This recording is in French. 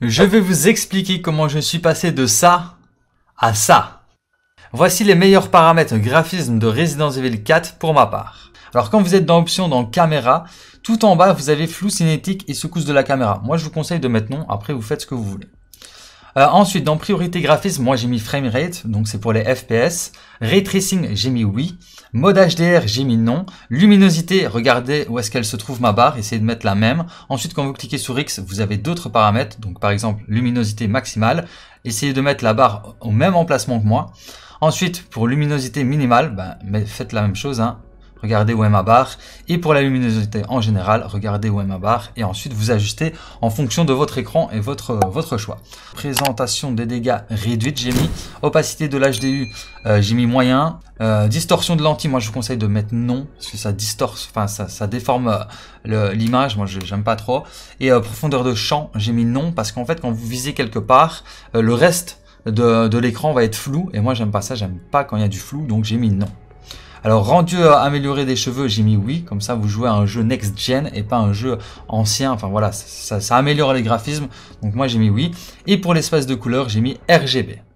Je vais vous expliquer comment je suis passé de ça à ça. Voici les meilleurs paramètres graphisme de Resident Evil 4 pour ma part. Alors quand vous êtes dans Options, dans Caméra, tout en bas vous avez flou cinétique et secousse de la caméra. Moi je vous conseille de mettre non, après vous faites ce que vous voulez. Euh, ensuite, dans priorité graphisme, moi j'ai mis frame rate, donc c'est pour les FPS. Ray tracing, j'ai mis oui. Mode HDR, j'ai mis non. Luminosité, regardez où est-ce qu'elle se trouve ma barre, essayez de mettre la même. Ensuite, quand vous cliquez sur X, vous avez d'autres paramètres, donc par exemple luminosité maximale. Essayez de mettre la barre au même emplacement que moi. Ensuite, pour luminosité minimale, ben, faites la même chose, hein, regardez où est ma barre. Et pour la luminosité en général, regardez où est ma barre. Et ensuite, vous ajustez en fonction de votre écran et votre, euh, votre choix. Présentation des dégâts réduite, j'ai mis. Opacité de l'HDU, euh, j'ai mis moyen. Euh, distorsion de lentille, moi je vous conseille de mettre non, parce que ça distorce enfin ça, ça déforme l'image, moi j'aime pas trop. Et profondeur de champ, j'ai mis non, parce qu'en fait quand vous visez quelque part, le reste de, de l'écran va être flou, et moi j'aime pas ça, j'aime pas quand il y a du flou, donc j'ai mis non. Alors, rendu euh, améliorer des cheveux, j'ai mis oui, comme ça vous jouez à un jeu next-gen et pas un jeu ancien. Enfin voilà, ça, ça, ça améliore les graphismes, donc moi j'ai mis oui. Et pour l'espace de couleur, j'ai mis RGB.